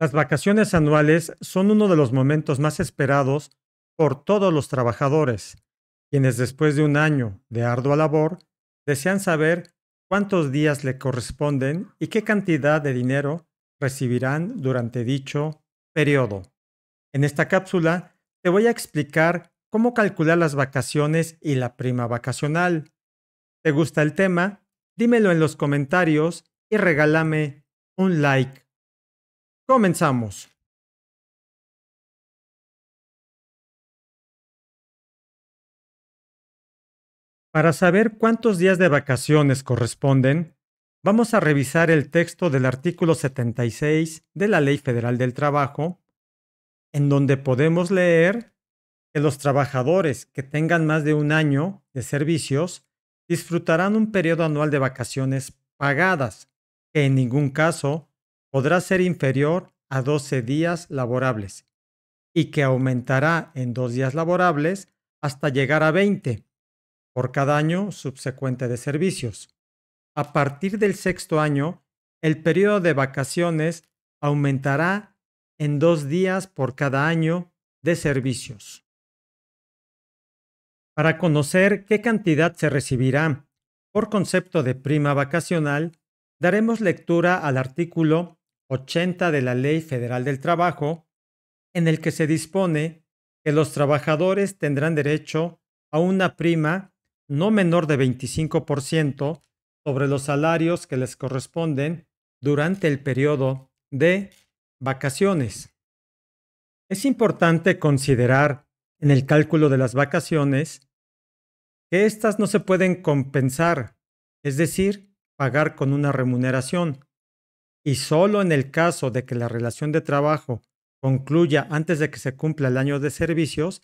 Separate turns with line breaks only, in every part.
Las vacaciones anuales son uno de los momentos más esperados por todos los trabajadores, quienes después de un año de ardua labor desean saber cuántos días le corresponden y qué cantidad de dinero recibirán durante dicho periodo. En esta cápsula te voy a explicar cómo calcular las vacaciones y la prima vacacional. ¿Te gusta el tema? Dímelo en los comentarios y regálame un like. Comenzamos. Para saber cuántos días de vacaciones corresponden, vamos a revisar el texto del artículo 76 de la Ley Federal del Trabajo, en donde podemos leer que los trabajadores que tengan más de un año de servicios disfrutarán un periodo anual de vacaciones pagadas, que en ningún caso podrá ser inferior a 12 días laborables y que aumentará en dos días laborables hasta llegar a 20 por cada año subsecuente de servicios. A partir del sexto año, el periodo de vacaciones aumentará en dos días por cada año de servicios. Para conocer qué cantidad se recibirá por concepto de prima vacacional, daremos lectura al artículo 80 de la Ley Federal del Trabajo, en el que se dispone que los trabajadores tendrán derecho a una prima no menor de 25% sobre los salarios que les corresponden durante el periodo de vacaciones. Es importante considerar en el cálculo de las vacaciones que éstas no se pueden compensar, es decir, pagar con una remuneración, y solo en el caso de que la relación de trabajo concluya antes de que se cumpla el año de servicios,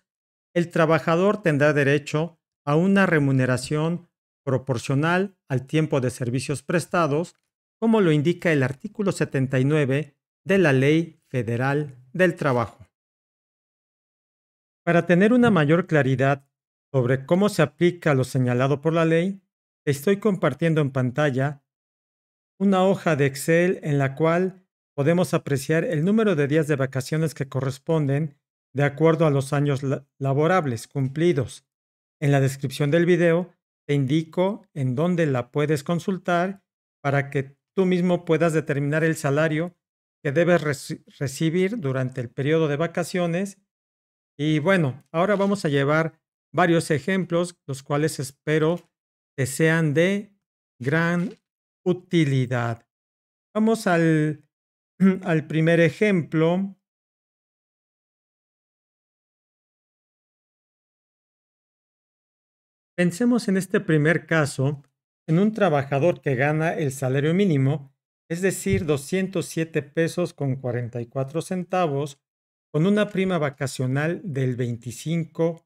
el trabajador tendrá derecho a una remuneración proporcional al tiempo de servicios prestados, como lo indica el artículo 79 de la Ley Federal del Trabajo. Para tener una mayor claridad sobre cómo se aplica lo señalado por la ley, estoy compartiendo en pantalla una hoja de Excel en la cual podemos apreciar el número de días de vacaciones que corresponden de acuerdo a los años laborables cumplidos. En la descripción del video te indico en dónde la puedes consultar para que tú mismo puedas determinar el salario que debes recibir durante el periodo de vacaciones. Y bueno, ahora vamos a llevar varios ejemplos, los cuales espero que sean de gran utilidad. Vamos al, primer ejemplo. Pensemos en este primer caso, en un trabajador que gana el salario mínimo, es decir, 207 pesos con 44 centavos, con una prima vacacional del 25%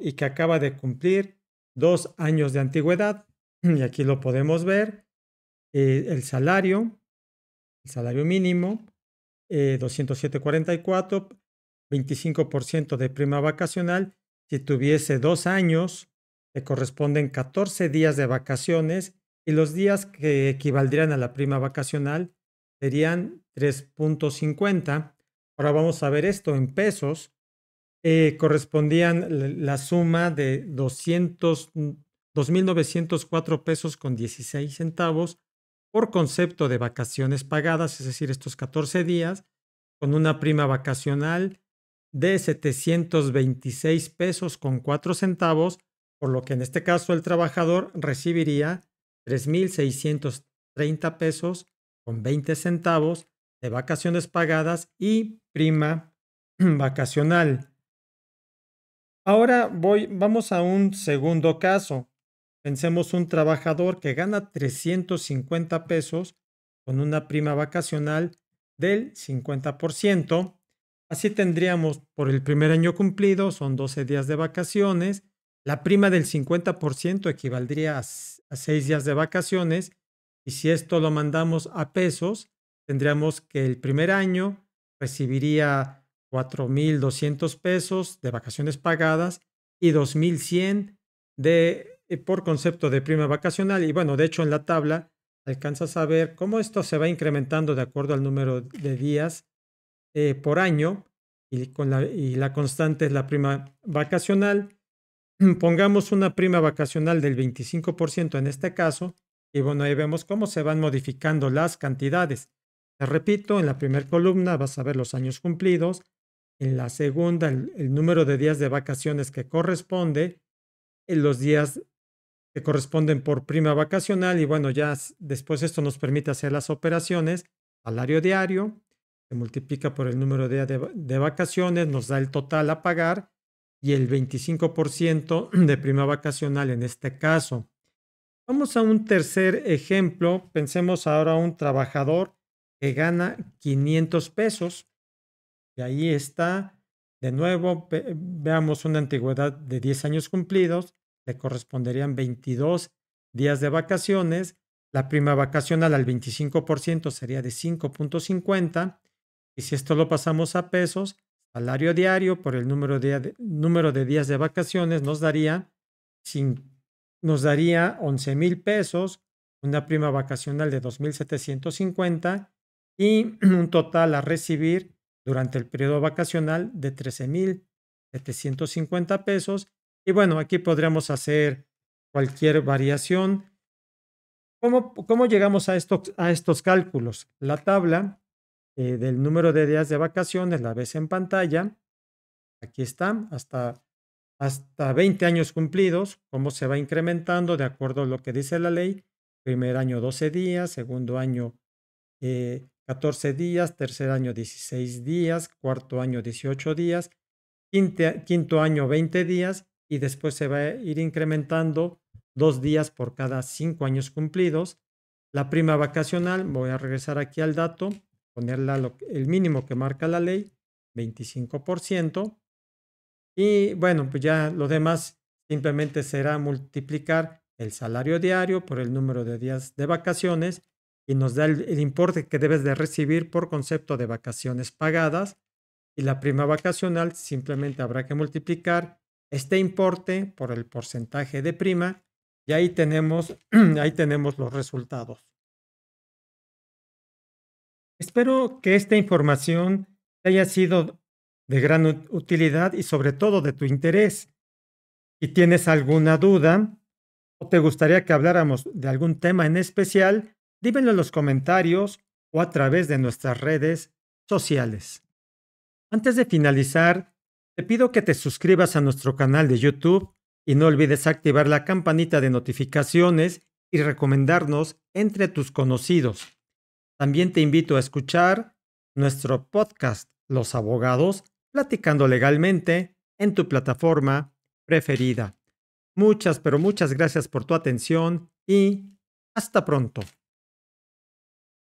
y que acaba de cumplir dos años de antigüedad y aquí lo podemos ver, eh, el salario, el salario mínimo, eh, 207.44, 25% de prima vacacional. Si tuviese dos años, le corresponden 14 días de vacaciones y los días que equivaldrían a la prima vacacional serían 3.50. Ahora vamos a ver esto en pesos. Eh, correspondían la suma de 200 2.904 pesos con 16 centavos por concepto de vacaciones pagadas, es decir, estos 14 días, con una prima vacacional de 726 pesos con 4 centavos, por lo que en este caso el trabajador recibiría 3.630 pesos con 20 centavos de vacaciones pagadas y prima vacacional. Ahora voy, vamos a un segundo caso. Pensemos un trabajador que gana 350 pesos con una prima vacacional del 50%. Así tendríamos por el primer año cumplido, son 12 días de vacaciones. La prima del 50% equivaldría a 6 días de vacaciones. Y si esto lo mandamos a pesos, tendríamos que el primer año recibiría 4.200 pesos de vacaciones pagadas y 2.100 de eh, por concepto de prima vacacional y bueno, de hecho en la tabla alcanzas a ver cómo esto se va incrementando de acuerdo al número de días eh, por año y, con la, y la constante es la prima vacacional. Pongamos una prima vacacional del 25% en este caso y bueno, ahí vemos cómo se van modificando las cantidades. Te repito, en la primera columna vas a ver los años cumplidos, en la segunda el número de días de vacaciones que corresponde, en eh, los días que corresponden por prima vacacional y bueno, ya después esto nos permite hacer las operaciones, salario diario, se multiplica por el número de, de, vacaciones, nos da el total a pagar y el 25% de prima vacacional en este caso. Vamos a un tercer ejemplo. Pensemos ahora a un trabajador que gana 500 pesos. Y ahí está, de nuevo, veamos una antigüedad de 10 años cumplidos le corresponderían 22 días de vacaciones. La prima vacacional al 25% sería de 5.50. Y si esto lo pasamos a pesos, salario diario por el número de, número de días de vacaciones nos daría, sin, nos daría 11 mil pesos, una prima vacacional de 2.750 y un total a recibir durante el periodo vacacional de 13.750 pesos y bueno, aquí podríamos hacer cualquier variación. ¿Cómo, llegamos a estos, a estos cálculos? La tabla eh, del número de días de vacaciones la ves en pantalla. Aquí está, hasta, hasta 20 años cumplidos, cómo se va incrementando de acuerdo a lo que dice la ley. Primer año 12 días, segundo año 14 eh, días, tercer año 16 días, cuarto año 18 días, quinto año 20 días y después se va a ir incrementando dos días por cada cinco años cumplidos. La prima vacacional, voy a regresar aquí al dato, ponerla el mínimo que marca la ley, 25%. Y bueno, pues ya lo demás simplemente será multiplicar el salario diario por el número de días de vacaciones y nos da el importe que debes de recibir por concepto de vacaciones pagadas. Y la prima vacacional simplemente habrá que multiplicar este importe por el porcentaje de prima y ahí tenemos, ahí tenemos los resultados. Espero que esta información haya sido de gran utilidad y sobre todo de tu interés. Si tienes alguna duda o te gustaría que habláramos de algún tema en especial, dímelo en los comentarios o a través de nuestras redes sociales. Antes de finalizar, te pido que te suscribas a nuestro canal de YouTube y no olvides activar la campanita de notificaciones y recomendarnos entre tus conocidos. También te invito a escuchar nuestro podcast Los abogados platicando legalmente en tu plataforma preferida. Muchas, pero muchas gracias por tu atención y hasta pronto.